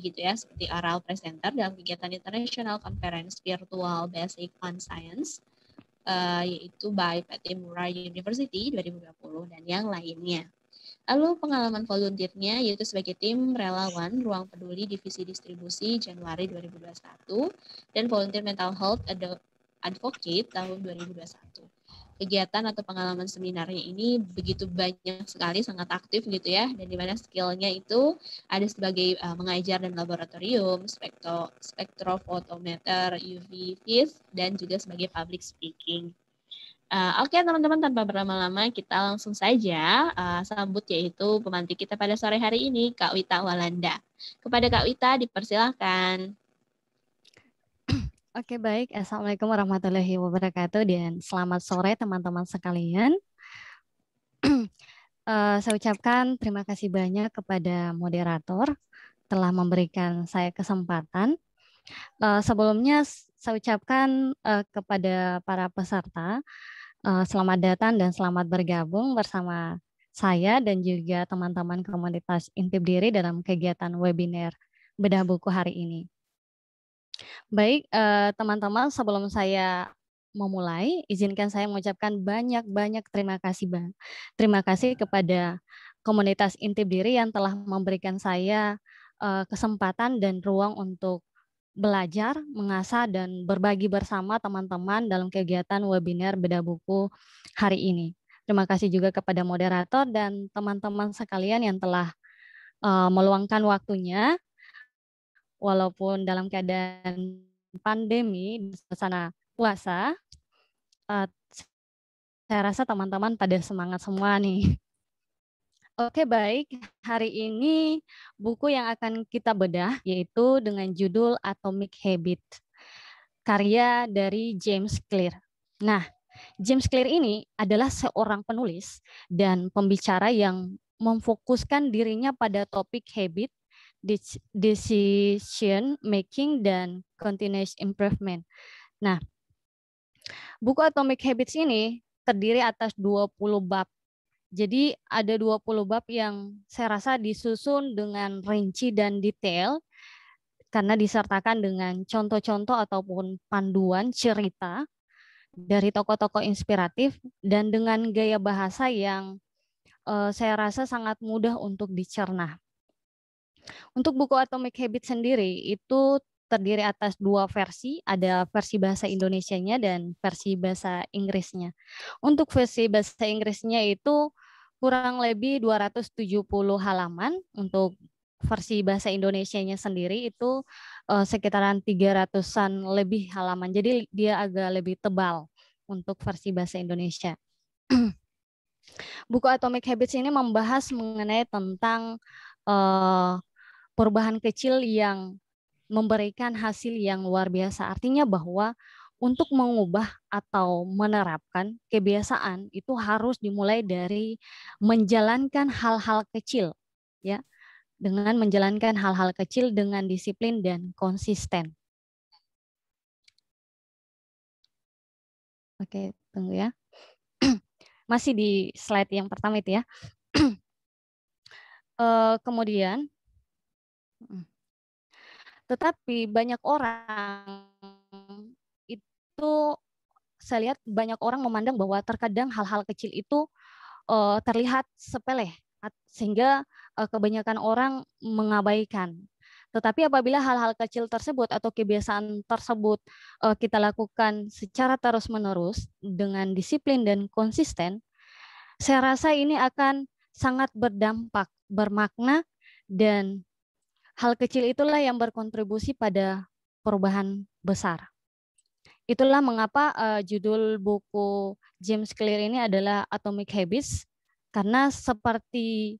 gitu ya, seperti oral presenter dalam kegiatan international conference virtual basic on science, uh, yaitu by Murai University 2020 dan yang lainnya. Lalu pengalaman volunteernya yaitu sebagai tim relawan Ruang Peduli Divisi Distribusi Januari 2021 dan volunteer mental health advocate tahun 2021 kegiatan atau pengalaman seminarnya ini begitu banyak sekali sangat aktif gitu ya dan di mana skillnya itu ada sebagai uh, mengajar dan laboratorium, spektro spektrofotometer, UV vis dan juga sebagai public speaking. Uh, Oke okay, teman-teman tanpa berlama-lama kita langsung saja uh, sambut yaitu pemantik kita pada sore hari ini Kak Wita Walanda. Kepada Kak Wita dipersilahkan. Oke baik, Assalamualaikum warahmatullahi wabarakatuh dan selamat sore teman-teman sekalian. Eh, saya ucapkan terima kasih banyak kepada moderator telah memberikan saya kesempatan. Eh, sebelumnya saya ucapkan eh, kepada para peserta selamat datang dan selamat bergabung bersama saya dan juga teman-teman komunitas Intip Diri dalam kegiatan webinar Bedah Buku hari ini. Baik, eh, teman-teman, uh, sebelum saya memulai, izinkan saya mengucapkan banyak-banyak terima kasih, Bang. Terima kasih kepada komunitas intip diri yang telah memberikan saya uh, kesempatan dan ruang untuk belajar, mengasah, dan berbagi bersama teman-teman dalam kegiatan webinar Beda Buku hari ini. Terima kasih juga kepada moderator dan teman-teman sekalian yang telah uh, meluangkan waktunya walaupun dalam keadaan pandemi, sana puasa, uh, saya rasa teman-teman pada semangat semua nih. Oke baik, hari ini buku yang akan kita bedah yaitu dengan judul Atomic Habit, karya dari James Clear. Nah, James Clear ini adalah seorang penulis dan pembicara yang memfokuskan dirinya pada topik habit decision making dan continuous improvement. Nah, buku Atomic Habits ini terdiri atas 20 bab. Jadi ada 20 bab yang saya rasa disusun dengan rinci dan detail karena disertakan dengan contoh-contoh ataupun panduan cerita dari tokoh-tokoh inspiratif dan dengan gaya bahasa yang eh, saya rasa sangat mudah untuk dicerna. Untuk buku Atomic Habits sendiri itu terdiri atas dua versi, ada versi bahasa Indonesianya dan versi bahasa Inggrisnya. Untuk versi bahasa Inggrisnya itu kurang lebih 270 halaman untuk versi bahasa Indonesianya sendiri itu eh, sekitaran 300-an lebih halaman. Jadi dia agak lebih tebal untuk versi bahasa Indonesia. Buku Atomic Habits ini membahas mengenai tentang eh, perubahan kecil yang memberikan hasil yang luar biasa. Artinya bahwa untuk mengubah atau menerapkan kebiasaan itu harus dimulai dari menjalankan hal-hal kecil ya dengan menjalankan hal-hal kecil dengan disiplin dan konsisten. Oke, tunggu ya. Masih di slide yang pertama itu ya. Eh, kemudian tetapi banyak orang itu saya lihat banyak orang memandang bahwa terkadang hal-hal kecil itu uh, terlihat sepele sehingga uh, kebanyakan orang mengabaikan. Tetapi apabila hal-hal kecil tersebut atau kebiasaan tersebut uh, kita lakukan secara terus-menerus dengan disiplin dan konsisten, saya rasa ini akan sangat berdampak, bermakna dan Hal kecil itulah yang berkontribusi pada perubahan besar. Itulah mengapa uh, judul buku James Clear ini adalah Atomic Habits karena seperti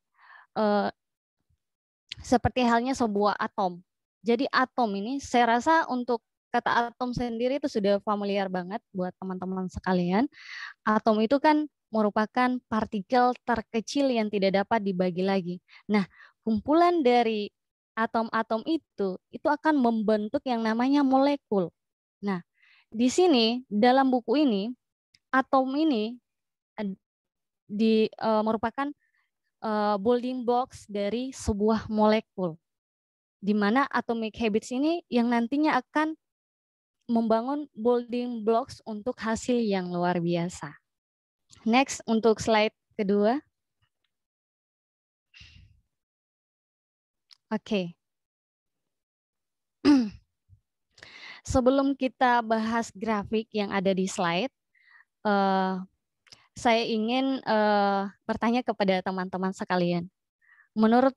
uh, seperti halnya sebuah atom. Jadi atom ini saya rasa untuk kata atom sendiri itu sudah familiar banget buat teman-teman sekalian. Atom itu kan merupakan partikel terkecil yang tidak dapat dibagi lagi. Nah, kumpulan dari atom-atom itu itu akan membentuk yang namanya molekul. Nah, di sini dalam buku ini atom ini di e, merupakan e, building box dari sebuah molekul. Di mana atomic habits ini yang nantinya akan membangun building blocks untuk hasil yang luar biasa. Next untuk slide kedua. Oke. Sebelum kita bahas grafik yang ada di slide, uh, saya ingin uh, bertanya kepada teman-teman sekalian. Menurut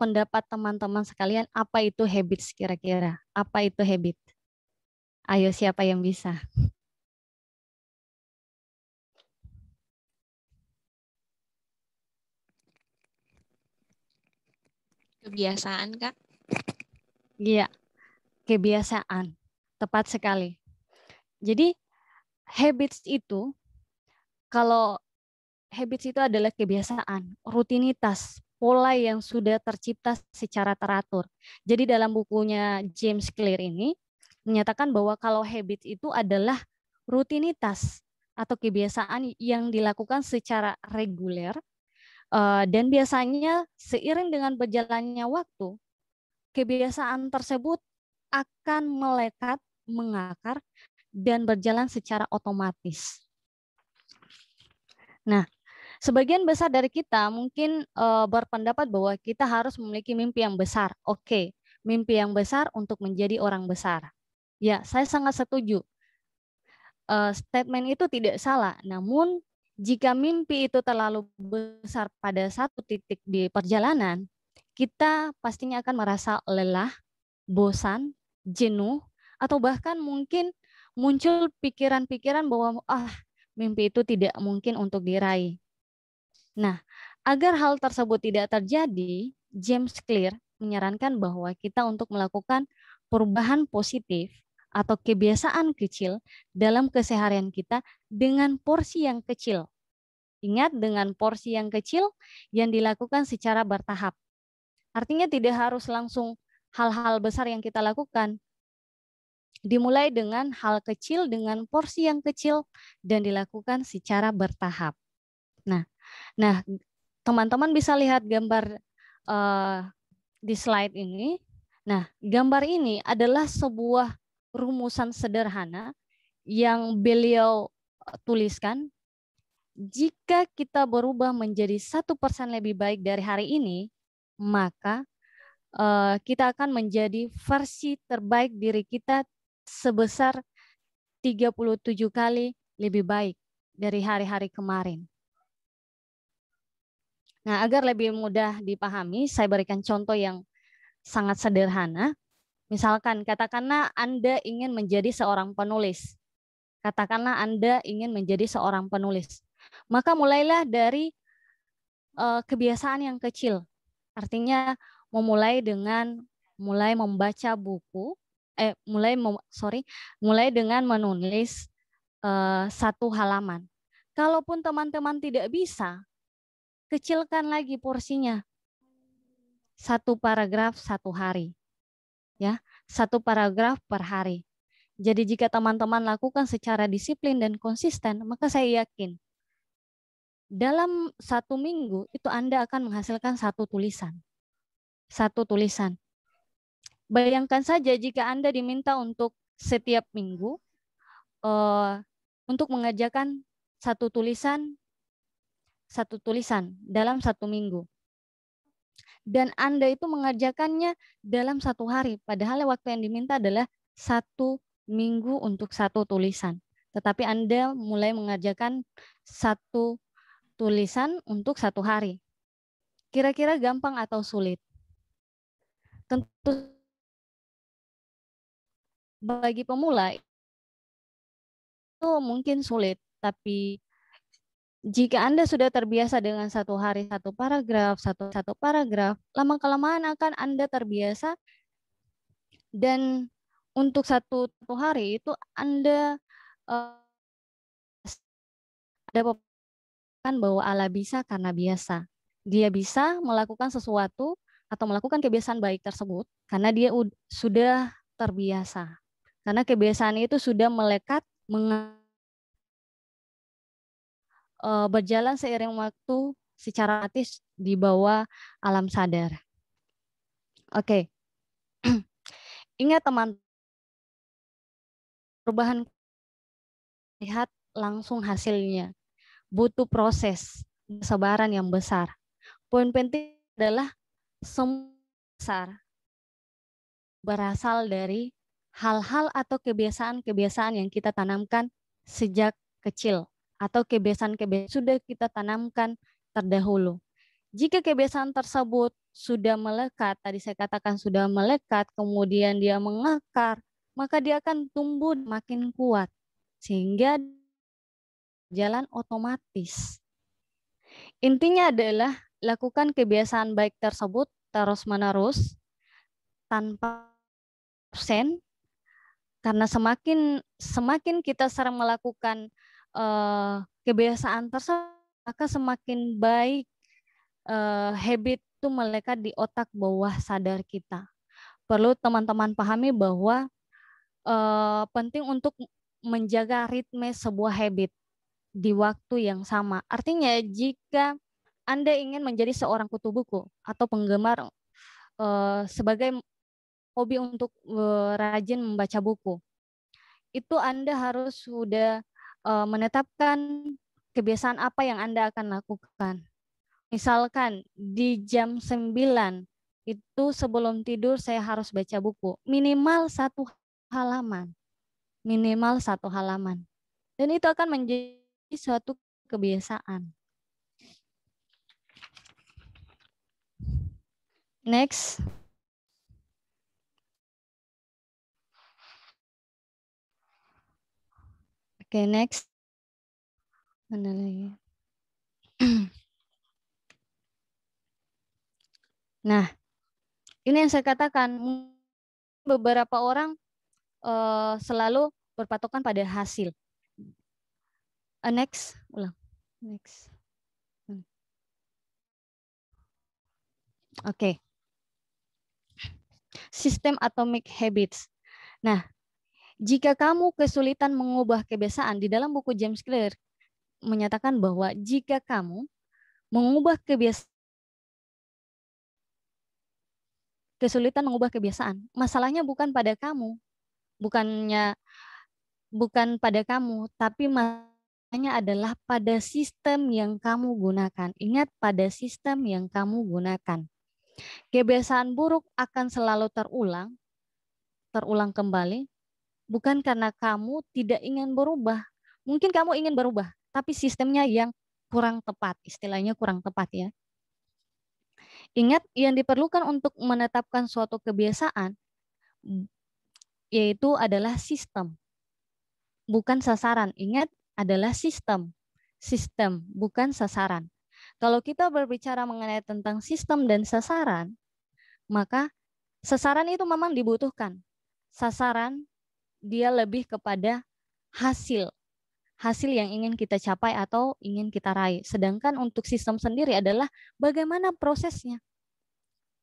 pendapat teman-teman sekalian, apa itu habits kira-kira? Apa itu habit? Ayo siapa yang bisa? Kebiasaan, Kak? Iya, kebiasaan. Tepat sekali. Jadi, habits itu, kalau habits itu adalah kebiasaan, rutinitas, pola yang sudah tercipta secara teratur. Jadi dalam bukunya James Clear ini menyatakan bahwa kalau habits itu adalah rutinitas atau kebiasaan yang dilakukan secara reguler Eh, dan biasanya seiring dengan berjalannya waktu, kebiasaan tersebut akan melekat, mengakar, dan berjalan secara otomatis. Nah, sebagian besar dari kita mungkin uh, berpendapat bahwa kita harus memiliki mimpi yang besar. Oke, mimpi yang besar untuk menjadi orang besar. Ya, saya sangat setuju. Uh, statement itu tidak salah, namun jika mimpi itu terlalu besar pada satu titik di perjalanan, kita pastinya akan merasa lelah, bosan, jenuh, atau bahkan mungkin muncul pikiran-pikiran bahwa ah mimpi itu tidak mungkin untuk diraih. Nah, agar hal tersebut tidak terjadi, James Clear menyarankan bahwa kita untuk melakukan perubahan positif atau kebiasaan kecil dalam keseharian kita dengan porsi yang kecil. Ingat dengan porsi yang kecil yang dilakukan secara bertahap. Artinya tidak harus langsung hal-hal besar yang kita lakukan. Dimulai dengan hal kecil dengan porsi yang kecil dan dilakukan secara bertahap. Nah, nah teman-teman bisa lihat gambar uh, di slide ini. Nah, gambar ini adalah sebuah rumusan sederhana yang beliau eh, tuliskan jika kita berubah menjadi satu persen lebih baik dari hari ini, maka eh, kita akan menjadi versi terbaik diri kita sebesar 37 kali lebih baik dari hari-hari kemarin. Nah, agar lebih mudah dipahami, saya berikan contoh yang sangat sederhana. Misalkan katakanlah Anda ingin menjadi seorang penulis. Katakanlah Anda ingin menjadi seorang penulis. Maka mulailah dari uh, kebiasaan yang kecil. Artinya memulai dengan mulai membaca buku, eh mulai mem, sorry, mulai dengan menulis uh, satu halaman. Kalaupun teman-teman tidak bisa, kecilkan lagi porsinya. Satu paragraf satu hari ya satu paragraf per hari. Jadi jika teman-teman lakukan secara disiplin dan konsisten, maka saya yakin dalam satu minggu itu Anda akan menghasilkan satu tulisan. Satu tulisan. Bayangkan saja jika Anda diminta untuk setiap minggu uh, untuk mengerjakan satu tulisan satu tulisan dalam satu minggu dan Anda itu mengerjakannya dalam satu hari. Padahal waktu yang diminta adalah satu minggu untuk satu tulisan. Tetapi Anda mulai mengerjakan satu tulisan untuk satu hari. Kira-kira gampang atau sulit? Tentu bagi pemula itu mungkin sulit, tapi jika Anda sudah terbiasa dengan satu hari satu paragraf, satu-satu paragraf, lama-kelamaan akan Anda terbiasa dan untuk satu, satu hari itu Anda uh, ada kan bahwa Allah bisa karena biasa. Dia bisa melakukan sesuatu atau melakukan kebiasaan baik tersebut karena dia sudah terbiasa. Karena kebiasaan itu sudah melekat mengenai Eh, berjalan seiring waktu secara artis di bawah alam sadar. Oke. Okay. Ingat teman perubahan lihat langsung hasilnya. Butuh proses kesabaran yang besar. Poin penting adalah semua besar berasal dari hal-hal atau kebiasaan-kebiasaan yang kita tanamkan sejak kecil atau kebiasaan-kebiasaan sudah kita tanamkan terdahulu. Jika kebiasaan tersebut sudah melekat, tadi saya katakan sudah melekat, kemudian dia mengakar, maka dia akan tumbuh makin kuat sehingga jalan otomatis. Intinya adalah lakukan kebiasaan baik tersebut terus-menerus tanpa absen karena semakin semakin kita sering melakukan uh, kebiasaan tersebut maka semakin baik uh, habit itu melekat di otak bawah sadar kita. Perlu teman-teman pahami bahwa uh, penting untuk menjaga ritme sebuah habit di waktu yang sama. Artinya jika Anda ingin menjadi seorang kutu buku atau penggemar uh, sebagai hobi untuk uh, rajin membaca buku, itu Anda harus sudah uh, menetapkan kebiasaan apa yang Anda akan lakukan. Misalkan di jam 9 itu sebelum tidur saya harus baca buku. Minimal satu halaman. Minimal satu halaman. Dan itu akan menjadi suatu kebiasaan. Next. okay, next. Mana lagi? nah, ini yang saya katakan beberapa orang uh, selalu berpatokan pada hasil. Uh, next, ulang. Next. Hmm. Oke. Okay. Sistem atomic habits. Nah, jika kamu kesulitan mengubah kebiasaan, di dalam buku James Clear menyatakan bahwa jika kamu mengubah kebiasaan kesulitan mengubah kebiasaan, masalahnya bukan pada kamu, bukannya bukan pada kamu, tapi masalahnya adalah pada sistem yang kamu gunakan. Ingat pada sistem yang kamu gunakan. Kebiasaan buruk akan selalu terulang, terulang kembali bukan karena kamu tidak ingin berubah. Mungkin kamu ingin berubah, tapi sistemnya yang kurang tepat, istilahnya kurang tepat ya. Ingat yang diperlukan untuk menetapkan suatu kebiasaan yaitu adalah sistem. Bukan sasaran. Ingat adalah sistem. Sistem bukan sasaran. Kalau kita berbicara mengenai tentang sistem dan sasaran, maka sasaran itu memang dibutuhkan. Sasaran dia lebih kepada hasil hasil yang ingin kita capai atau ingin kita raih. Sedangkan untuk sistem sendiri adalah bagaimana prosesnya.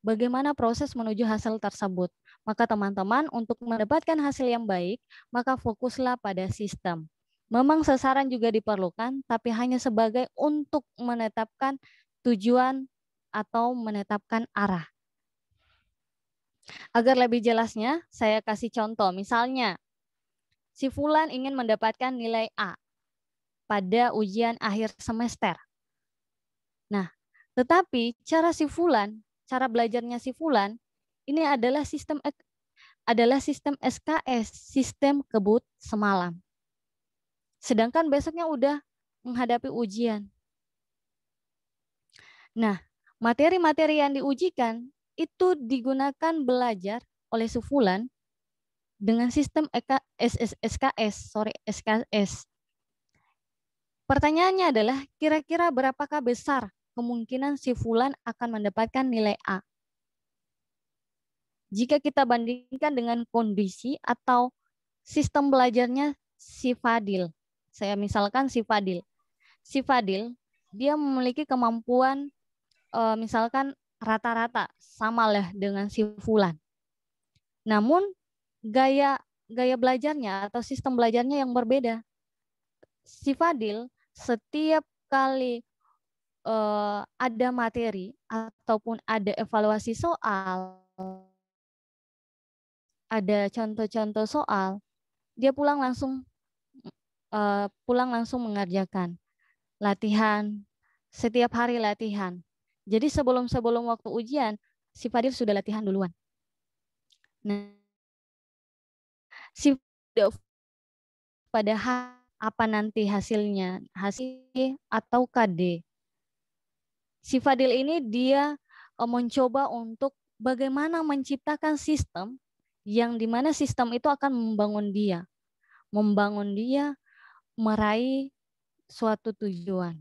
Bagaimana proses menuju hasil tersebut. Maka teman-teman untuk mendapatkan hasil yang baik, maka fokuslah pada sistem. Memang sasaran juga diperlukan, tapi hanya sebagai untuk menetapkan tujuan atau menetapkan arah. Agar lebih jelasnya, saya kasih contoh. Misalnya, si Fulan ingin mendapatkan nilai A pada ujian akhir semester. Nah, tetapi cara si Fulan, cara belajarnya si Fulan, ini adalah sistem adalah sistem SKS, sistem kebut semalam. Sedangkan besoknya udah menghadapi ujian. Nah, materi-materi yang diujikan itu digunakan belajar oleh Sufulan dengan sistem SKS, e sorry SKS. Pertanyaannya adalah kira-kira berapakah besar kemungkinan si Fulan akan mendapatkan nilai A? Jika kita bandingkan dengan kondisi atau sistem belajarnya si Fadil. Saya misalkan si Fadil. Si Fadil, dia memiliki kemampuan eh, misalkan rata-rata samalah dengan si Fulan. Namun gaya gaya belajarnya atau sistem belajarnya yang berbeda. Si Fadil setiap kali uh, ada materi ataupun ada evaluasi soal, ada contoh-contoh soal, dia pulang langsung uh, pulang langsung mengerjakan latihan setiap hari latihan jadi sebelum-sebelum waktu ujian, si Fadil sudah latihan duluan. Nah, si pada apa nanti hasilnya, hasil atau KD. Si Fadil ini dia eh, mencoba untuk bagaimana menciptakan sistem yang dimana sistem itu akan membangun dia, membangun dia meraih suatu tujuan.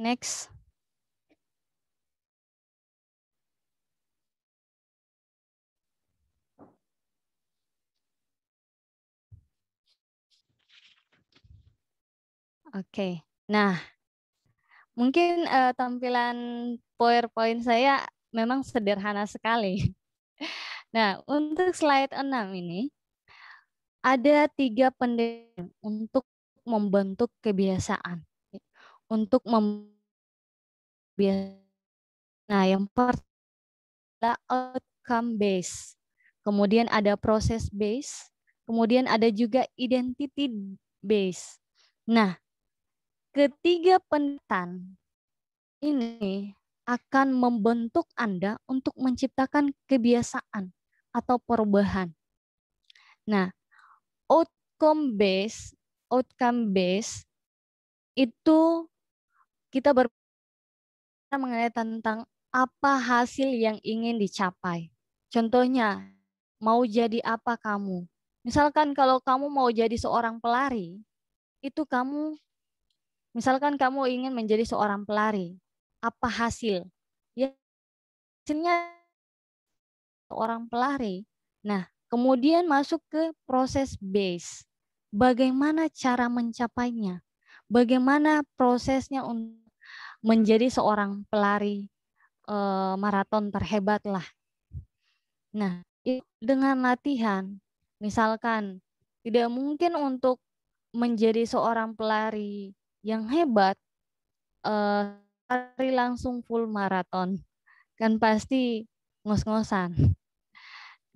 Next. Oke, okay. nah mungkin uh, tampilan PowerPoint saya memang sederhana sekali. Nah, untuk slide 6 ini ada tiga pendek untuk membentuk kebiasaan. Untuk mem Nah, yang pertama outcome base Kemudian ada proses base kemudian ada juga identity base Nah, ketiga pentan ini akan membentuk Anda untuk menciptakan kebiasaan atau perubahan. Nah, outcome based, outcome based itu kita berbicara mengenai tentang apa hasil yang ingin dicapai. Contohnya, mau jadi apa kamu? Misalkan kalau kamu mau jadi seorang pelari, itu kamu, misalkan kamu ingin menjadi seorang pelari, apa hasil? Ya, hasilnya seorang pelari. Nah, kemudian masuk ke proses base. Bagaimana cara mencapainya? bagaimana prosesnya untuk menjadi seorang pelari e, maraton terhebat lah. Nah, dengan latihan, misalkan tidak mungkin untuk menjadi seorang pelari yang hebat e, lari langsung full maraton kan pasti ngos-ngosan.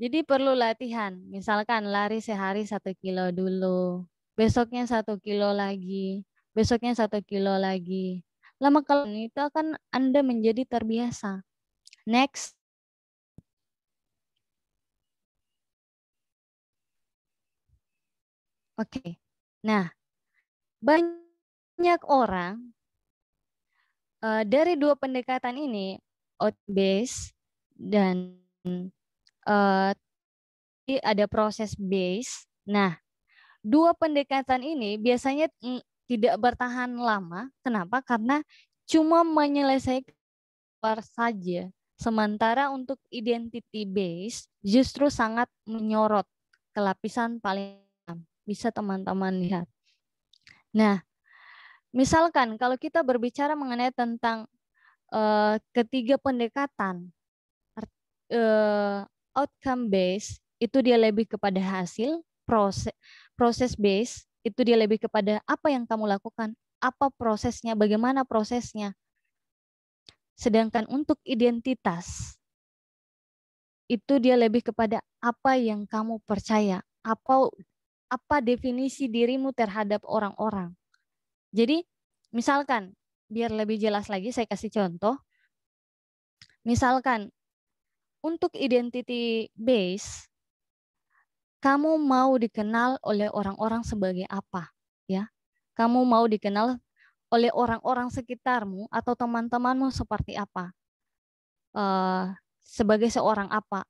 Jadi perlu latihan, misalkan lari sehari satu kilo dulu, besoknya satu kilo lagi, besoknya satu kilo lagi. Lama kalau itu akan Anda menjadi terbiasa. Next. Oke. Okay. Nah, banyak orang uh, dari dua pendekatan ini, out base dan uh, ada proses base. Nah, dua pendekatan ini biasanya mm, tidak bertahan lama. Kenapa? Karena cuma menyelesaikan saja. Sementara untuk identity base justru sangat menyorot ke lapisan paling bisa teman-teman lihat. Nah, misalkan kalau kita berbicara mengenai tentang uh, ketiga pendekatan uh, outcome base itu dia lebih kepada hasil proses proses base itu dia lebih kepada apa yang kamu lakukan, apa prosesnya, bagaimana prosesnya. Sedangkan untuk identitas, itu dia lebih kepada apa yang kamu percaya, apa apa definisi dirimu terhadap orang-orang. Jadi, misalkan biar lebih jelas lagi saya kasih contoh. Misalkan untuk identity base kamu mau dikenal oleh orang-orang sebagai apa, ya? Kamu mau dikenal oleh orang-orang sekitarmu atau teman-temanmu seperti apa? Uh, sebagai seorang apa?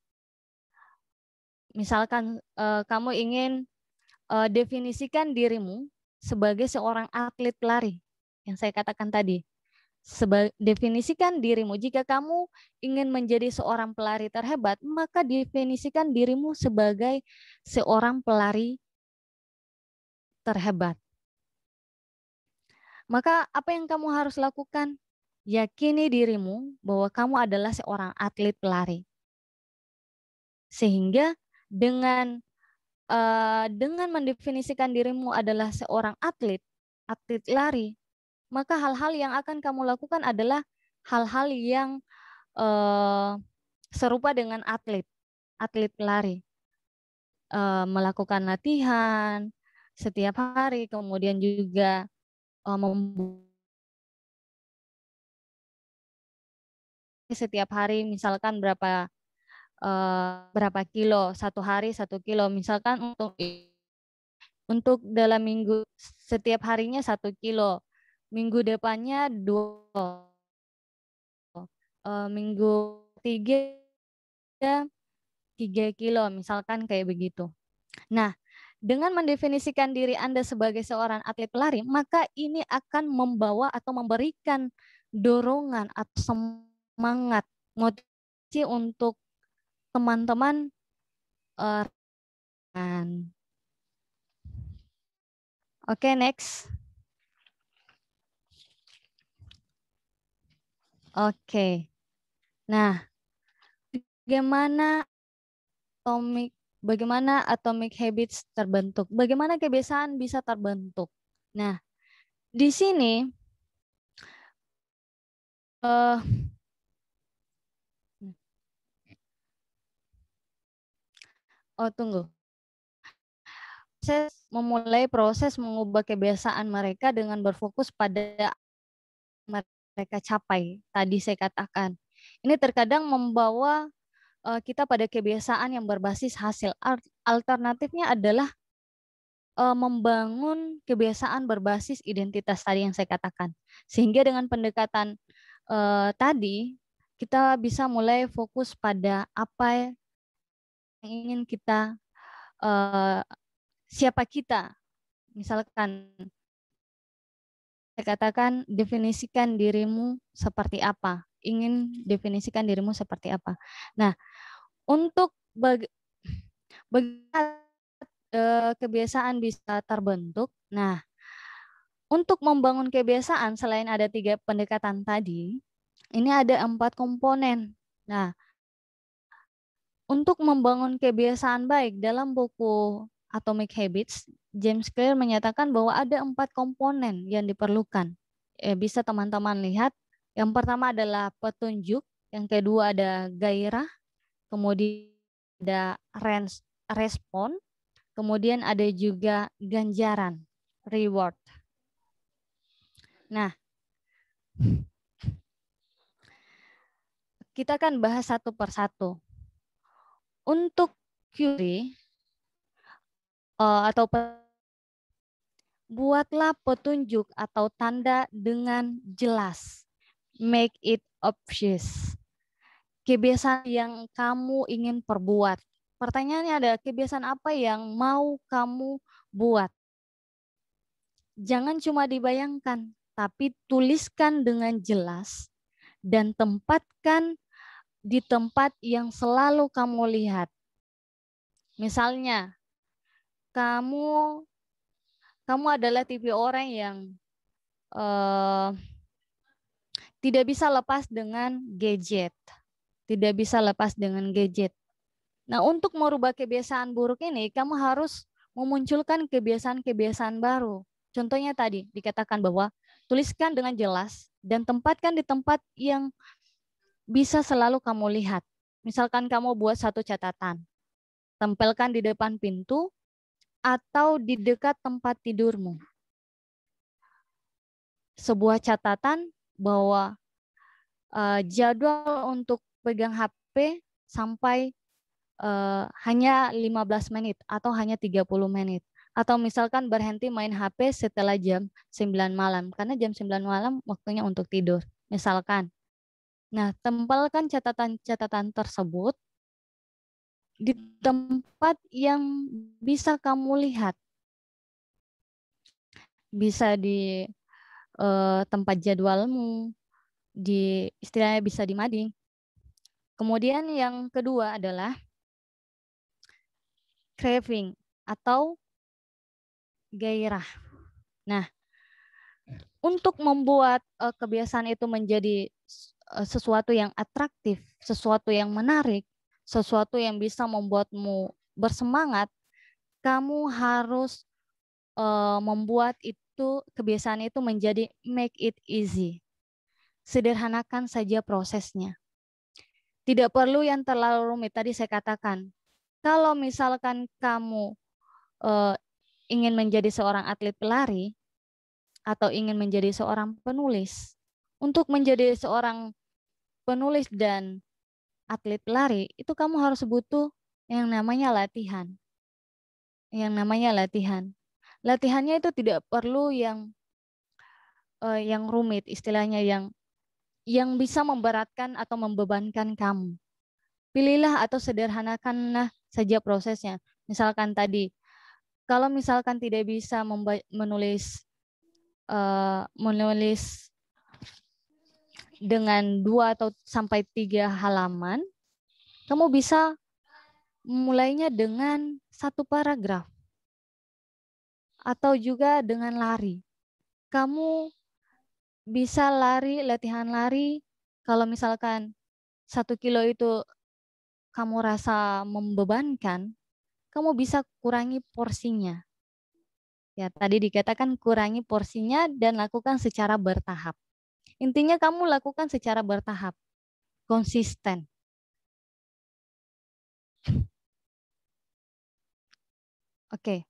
Misalkan uh, kamu ingin uh, definisikan dirimu sebagai seorang atlet lari yang saya katakan tadi definisikan dirimu. Jika kamu ingin menjadi seorang pelari terhebat, maka definisikan dirimu sebagai seorang pelari terhebat. Maka apa yang kamu harus lakukan? Yakini dirimu bahwa kamu adalah seorang atlet pelari. Sehingga dengan uh, dengan mendefinisikan dirimu adalah seorang atlet, atlet lari, maka hal-hal yang akan kamu lakukan adalah hal-hal yang uh, serupa dengan atlet, atlet lari. Uh, melakukan latihan setiap hari, kemudian juga uh, membuat setiap hari misalkan berapa uh, berapa kilo satu hari satu kilo misalkan untuk untuk dalam minggu setiap harinya satu kilo minggu depannya dua uh, eh, minggu tiga tiga kilo misalkan kayak begitu nah dengan mendefinisikan diri Anda sebagai seorang atlet pelari, maka ini akan membawa atau memberikan dorongan atau semangat, motivasi untuk teman-teman eh, Oke, okay, next. Oke. Nah, bagaimana atomic bagaimana atomic habits terbentuk? Bagaimana kebiasaan bisa terbentuk? Nah, di sini uh, Oh, tunggu. Proses memulai proses mengubah kebiasaan mereka dengan berfokus pada mereka capai. Tadi saya katakan, ini terkadang membawa eh, kita pada kebiasaan yang berbasis hasil. Alternatifnya adalah eh, membangun kebiasaan berbasis identitas tadi yang saya katakan. Sehingga dengan pendekatan eh, tadi, kita bisa mulai fokus pada apa yang ingin kita, siapa kita. Misalkan katakan definisikan dirimu seperti apa. Ingin definisikan dirimu seperti apa. Nah, untuk bagi, eh, kebiasaan bisa terbentuk. Nah, untuk membangun kebiasaan selain ada tiga pendekatan tadi, ini ada empat komponen. Nah, untuk membangun kebiasaan baik dalam buku Atomic Habits, James Clear menyatakan bahwa ada empat komponen yang diperlukan. Eh, bisa teman-teman lihat. Yang pertama adalah petunjuk, yang kedua ada gairah, kemudian ada respon, kemudian ada juga ganjaran, reward. Nah, kita akan bahas satu persatu. Untuk Curie, uh, atau buatlah petunjuk atau tanda dengan jelas. Make it obvious. Kebiasaan yang kamu ingin perbuat. Pertanyaannya ada kebiasaan apa yang mau kamu buat? Jangan cuma dibayangkan, tapi tuliskan dengan jelas dan tempatkan di tempat yang selalu kamu lihat. Misalnya, kamu kamu adalah tipe orang yang uh, tidak bisa lepas dengan gadget, tidak bisa lepas dengan gadget. Nah, untuk merubah kebiasaan buruk ini, kamu harus memunculkan kebiasaan-kebiasaan baru. Contohnya tadi dikatakan bahwa tuliskan dengan jelas dan tempatkan di tempat yang bisa selalu kamu lihat. Misalkan kamu buat satu catatan, tempelkan di depan pintu atau di dekat tempat tidurmu. Sebuah catatan bahwa uh, jadwal untuk pegang HP sampai uh, hanya 15 menit atau hanya 30 menit. Atau misalkan berhenti main HP setelah jam 9 malam, karena jam 9 malam waktunya untuk tidur, misalkan. Nah, tempelkan catatan-catatan tersebut di tempat yang bisa kamu lihat. Bisa di uh, tempat jadwalmu, di istilahnya bisa di mading. Kemudian yang kedua adalah craving atau gairah. Nah, untuk membuat uh, kebiasaan itu menjadi uh, sesuatu yang atraktif, sesuatu yang menarik, sesuatu yang bisa membuatmu bersemangat, kamu harus uh, membuat itu kebiasaan itu menjadi make it easy. Sederhanakan saja prosesnya. Tidak perlu yang terlalu rumit tadi saya katakan. Kalau misalkan kamu uh, ingin menjadi seorang atlet pelari atau ingin menjadi seorang penulis, untuk menjadi seorang penulis dan atlet lari, itu kamu harus butuh yang namanya latihan. Yang namanya latihan. Latihannya itu tidak perlu yang uh, yang rumit, istilahnya yang yang bisa memberatkan atau membebankan kamu. Pilihlah atau sederhanakanlah saja prosesnya. Misalkan tadi, kalau misalkan tidak bisa menulis uh, menulis dengan dua atau sampai tiga halaman, kamu bisa mulainya dengan satu paragraf atau juga dengan lari. Kamu bisa lari latihan lari kalau misalkan satu kilo itu kamu rasa membebankan, kamu bisa kurangi porsinya. Ya, tadi dikatakan kurangi porsinya dan lakukan secara bertahap. Intinya kamu lakukan secara bertahap, konsisten. Oke. Okay.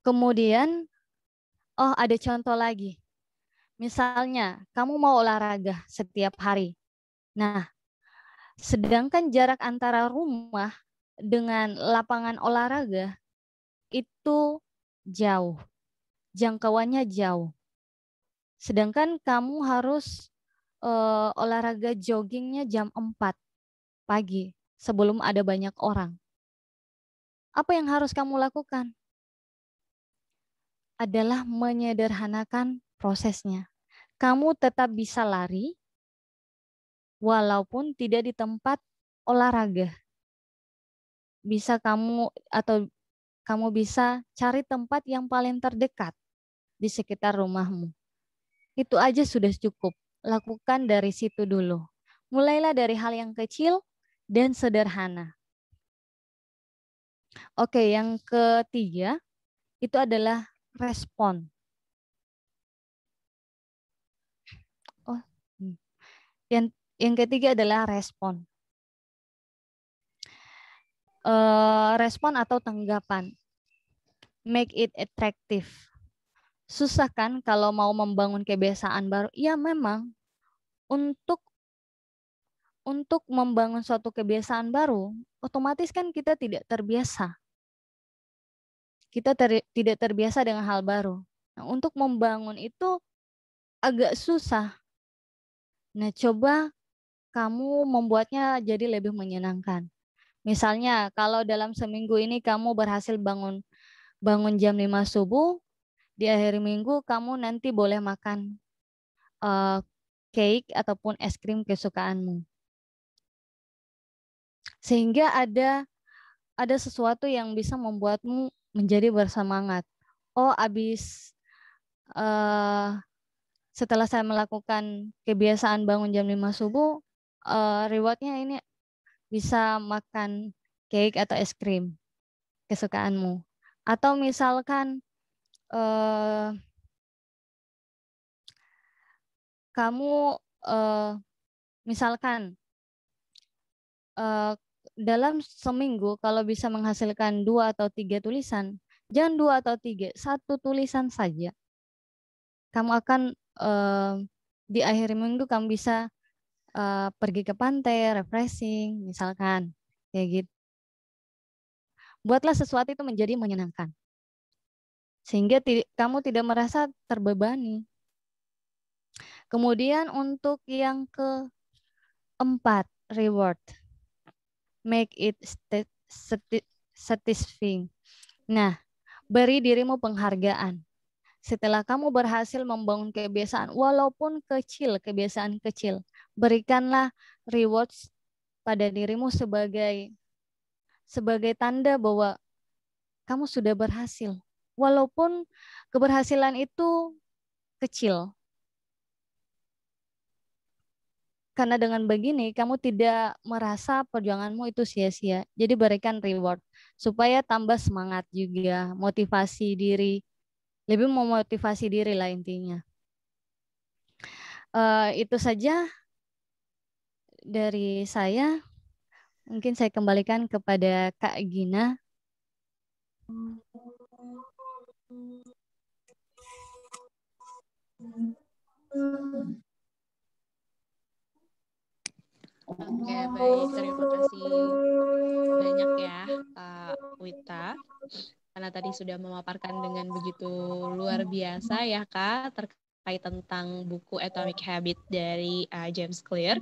Kemudian, oh ada contoh lagi. Misalnya, kamu mau olahraga setiap hari. Nah, sedangkan jarak antara rumah dengan lapangan olahraga itu jauh. Jangkauannya jauh. Sedangkan kamu harus uh, olahraga joggingnya jam 4 pagi sebelum ada banyak orang. Apa yang harus kamu lakukan? Adalah menyederhanakan prosesnya. Kamu tetap bisa lari walaupun tidak di tempat olahraga. Bisa kamu atau kamu bisa cari tempat yang paling terdekat di sekitar rumahmu itu aja sudah cukup. Lakukan dari situ dulu. Mulailah dari hal yang kecil dan sederhana. Oke, yang ketiga itu adalah respon. Oh, hmm. yang yang ketiga adalah respon. Uh, respon atau tanggapan. Make it attractive susah kan kalau mau membangun kebiasaan baru? Ya memang untuk untuk membangun suatu kebiasaan baru, otomatis kan kita tidak terbiasa. Kita ter, tidak terbiasa dengan hal baru. Nah, untuk membangun itu agak susah. Nah, coba kamu membuatnya jadi lebih menyenangkan. Misalnya, kalau dalam seminggu ini kamu berhasil bangun bangun jam 5 subuh, di akhir minggu kamu nanti boleh makan uh, cake ataupun es krim kesukaanmu. Sehingga ada ada sesuatu yang bisa membuatmu menjadi bersemangat. Oh, habis uh, eh, setelah saya melakukan kebiasaan bangun jam 5 subuh, uh, rewardnya ini bisa makan cake atau es krim kesukaanmu. Atau misalkan Eh, kamu uh, misalkan uh, dalam seminggu kalau bisa menghasilkan dua atau tiga tulisan, jangan dua atau tiga, satu tulisan saja. Kamu akan uh, di akhir minggu kamu bisa uh, pergi ke pantai, refreshing, misalkan kayak gitu. Buatlah sesuatu itu menjadi menyenangkan sehingga kamu tidak merasa terbebani. Kemudian untuk yang keempat, reward. Make it satisfying. Nah, beri dirimu penghargaan. Setelah kamu berhasil membangun kebiasaan, walaupun kecil, kebiasaan kecil, berikanlah rewards pada dirimu sebagai sebagai tanda bahwa kamu sudah berhasil walaupun keberhasilan itu kecil. Karena dengan begini kamu tidak merasa perjuanganmu itu sia-sia. Jadi berikan reward supaya tambah semangat juga, motivasi diri, lebih memotivasi diri lah intinya. Uh, itu saja dari saya. Mungkin saya kembalikan kepada Kak Gina. Oke, baik. Terima kasih banyak ya, Kak Wita. Karena tadi sudah memaparkan dengan begitu luar biasa ya, Kak, terkait terkait tentang buku Atomic Habit dari uh, James Clear.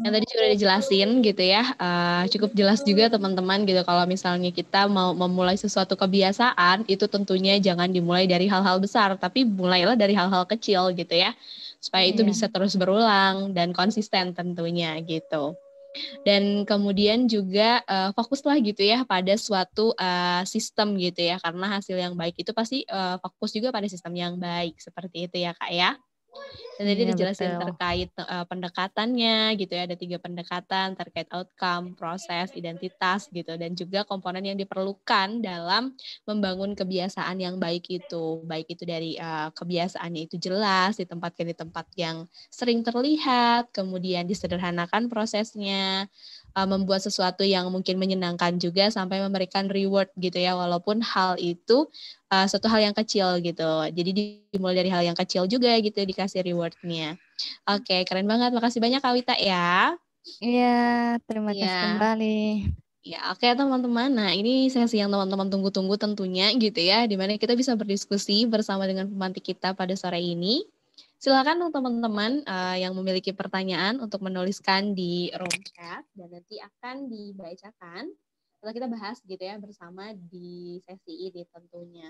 Yang tadi sudah hmm. dijelasin gitu ya, uh, cukup jelas juga teman-teman gitu kalau misalnya kita mau memulai sesuatu kebiasaan itu tentunya jangan dimulai dari hal-hal besar, tapi mulailah dari hal-hal kecil gitu ya, supaya itu iya. bisa terus berulang dan konsisten tentunya gitu dan kemudian juga uh, fokuslah gitu ya pada suatu uh, sistem gitu ya karena hasil yang baik itu pasti uh, fokus juga pada sistem yang baik seperti itu ya kak ya. Dan tadi ya, dijelasin betul. terkait uh, pendekatannya gitu ya, ada tiga pendekatan terkait outcome, proses, identitas gitu dan juga komponen yang diperlukan dalam membangun kebiasaan yang baik itu. Baik itu dari uh, kebiasaannya itu jelas ditempatkan di tempat yang sering terlihat, kemudian disederhanakan prosesnya, uh, membuat sesuatu yang mungkin menyenangkan juga sampai memberikan reward gitu ya walaupun hal itu uh, satu hal yang kecil gitu jadi dimulai dari hal yang kecil juga gitu dikasih rewardnya oke okay, keren banget makasih banyak Kak ya iya terima ya. kasih kembali Ya, oke okay, teman-teman. Nah, ini sesi yang teman-teman tunggu-tunggu tentunya gitu ya, di mana kita bisa berdiskusi bersama dengan pemantik kita pada sore ini. Silakan untuk teman-teman uh, yang memiliki pertanyaan untuk menuliskan di room chat dan nanti akan dibacakan atau kita bahas gitu ya bersama di sesi ini tentunya.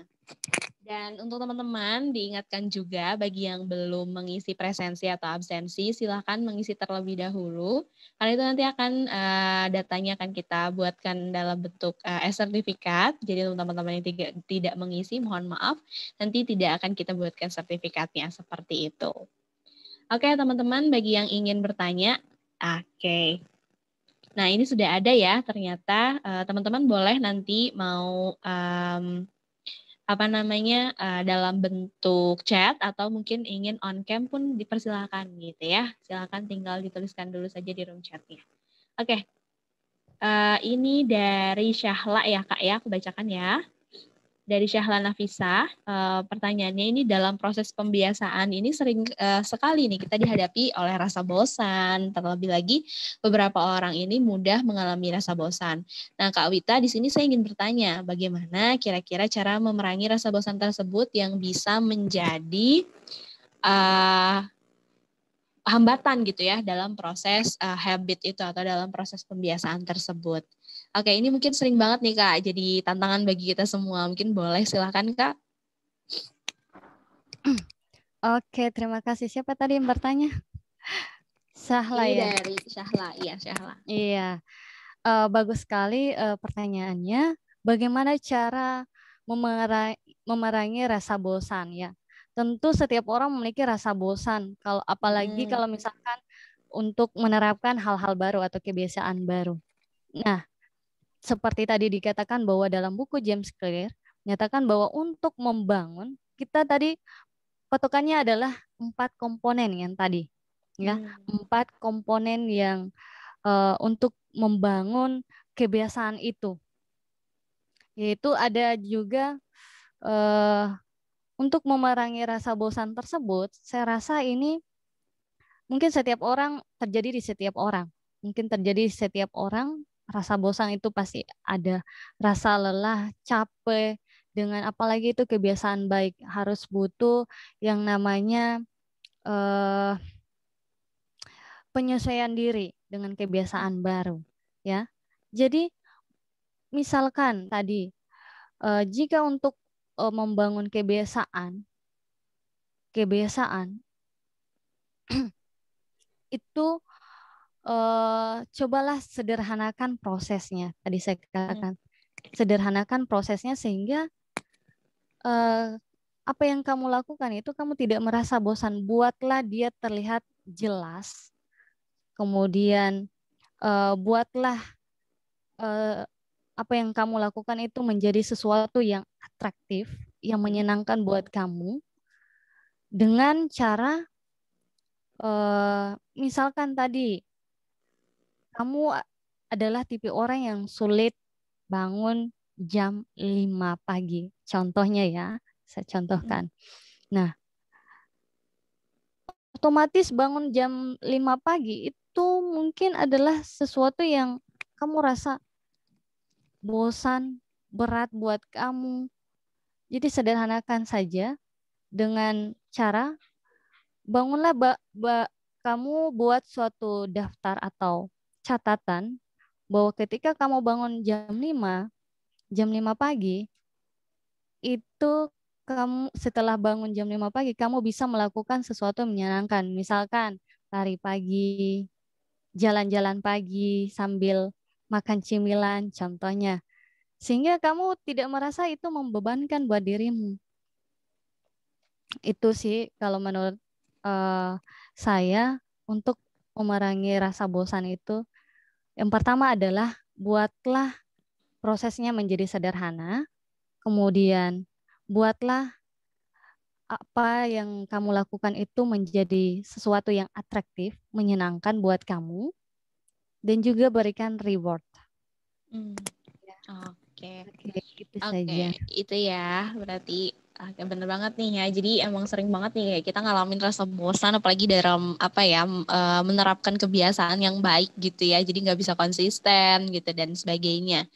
Dan untuk teman-teman diingatkan juga bagi yang belum mengisi presensi atau absensi silahkan mengisi terlebih dahulu karena itu nanti akan uh, datanya akan kita buatkan dalam bentuk uh, sertifikat. Jadi untuk teman-teman yang tiga, tidak mengisi mohon maaf nanti tidak akan kita buatkan sertifikatnya seperti itu. Oke teman-teman bagi yang ingin bertanya, oke. Okay. Nah, ini sudah ada ya ternyata eh, teman-teman uh, boleh nanti mau um, apa namanya uh, dalam bentuk chat atau mungkin ingin on cam pun dipersilakan gitu ya. Silakan tinggal dituliskan dulu saja di room chatnya. Oke, okay. uh, eh, ini dari Syahla ya kak ya, aku bacakan ya dari Syahla Nafisa, uh, eh, pertanyaannya ini dalam proses pembiasaan ini sering uh, sekali nih kita dihadapi oleh rasa bosan, terlebih lagi beberapa orang ini mudah mengalami rasa bosan. Nah, Kak Wita, di sini saya ingin bertanya, bagaimana kira-kira cara memerangi rasa bosan tersebut yang bisa menjadi uh, hambatan gitu ya dalam proses uh, habit itu atau dalam proses pembiasaan tersebut? Oke, ini mungkin sering banget nih Kak, jadi tantangan bagi kita semua. Mungkin boleh silahkan Kak. Oke, terima kasih. Siapa tadi yang bertanya? Syahla ini ya. Dari Syahla, iya Syahla. Iya, uh, bagus sekali uh, pertanyaannya. Bagaimana cara memerangi, rasa bosan ya? Tentu setiap orang memiliki rasa bosan. Kalau apalagi hmm. kalau misalkan untuk menerapkan hal-hal baru atau kebiasaan baru. Nah, seperti tadi dikatakan bahwa dalam buku James Clear menyatakan bahwa untuk membangun kita tadi patokannya adalah empat komponen yang tadi ya hmm. empat komponen yang uh, untuk membangun kebiasaan itu yaitu ada juga uh, untuk memerangi rasa bosan tersebut saya rasa ini mungkin setiap orang terjadi di setiap orang mungkin terjadi di setiap orang rasa bosan itu pasti ada rasa lelah capek dengan apalagi itu kebiasaan baik harus butuh yang namanya eh, penyesuaian diri dengan kebiasaan baru ya jadi misalkan tadi eh, jika untuk eh, membangun kebiasaan kebiasaan itu uh, cobalah sederhanakan prosesnya. Tadi saya hmm. katakan sederhanakan prosesnya sehingga uh, apa yang kamu lakukan itu kamu tidak merasa bosan. Buatlah dia terlihat jelas. Kemudian uh, buatlah uh, apa yang kamu lakukan itu menjadi sesuatu yang atraktif, yang menyenangkan buat kamu dengan cara uh, misalkan tadi kamu adalah tipe orang yang sulit bangun jam 5 pagi. Contohnya ya, saya contohkan. Nah, otomatis bangun jam 5 pagi itu mungkin adalah sesuatu yang kamu rasa bosan, berat buat kamu. Jadi sederhanakan saja dengan cara bangunlah ba ba kamu buat suatu daftar atau catatan bahwa ketika kamu bangun jam 5, jam 5 pagi, itu kamu setelah bangun jam 5 pagi, kamu bisa melakukan sesuatu yang menyenangkan. Misalkan lari pagi, jalan-jalan pagi sambil makan cemilan, contohnya. Sehingga kamu tidak merasa itu membebankan buat dirimu. Itu sih kalau menurut uh, saya untuk memerangi rasa bosan itu yang pertama adalah buatlah prosesnya menjadi sederhana, kemudian buatlah apa yang kamu lakukan itu menjadi sesuatu yang atraktif, menyenangkan buat kamu, dan juga berikan reward. Hmm. Ya. Oke, okay. okay, okay. Itu ya, berarti Oke, ah, ya bener banget nih ya. Jadi emang sering banget nih kayak kita ngalamin rasa bosan apalagi dalam apa ya eh, menerapkan kebiasaan yang baik gitu ya. Jadi nggak bisa konsisten gitu dan sebagainya.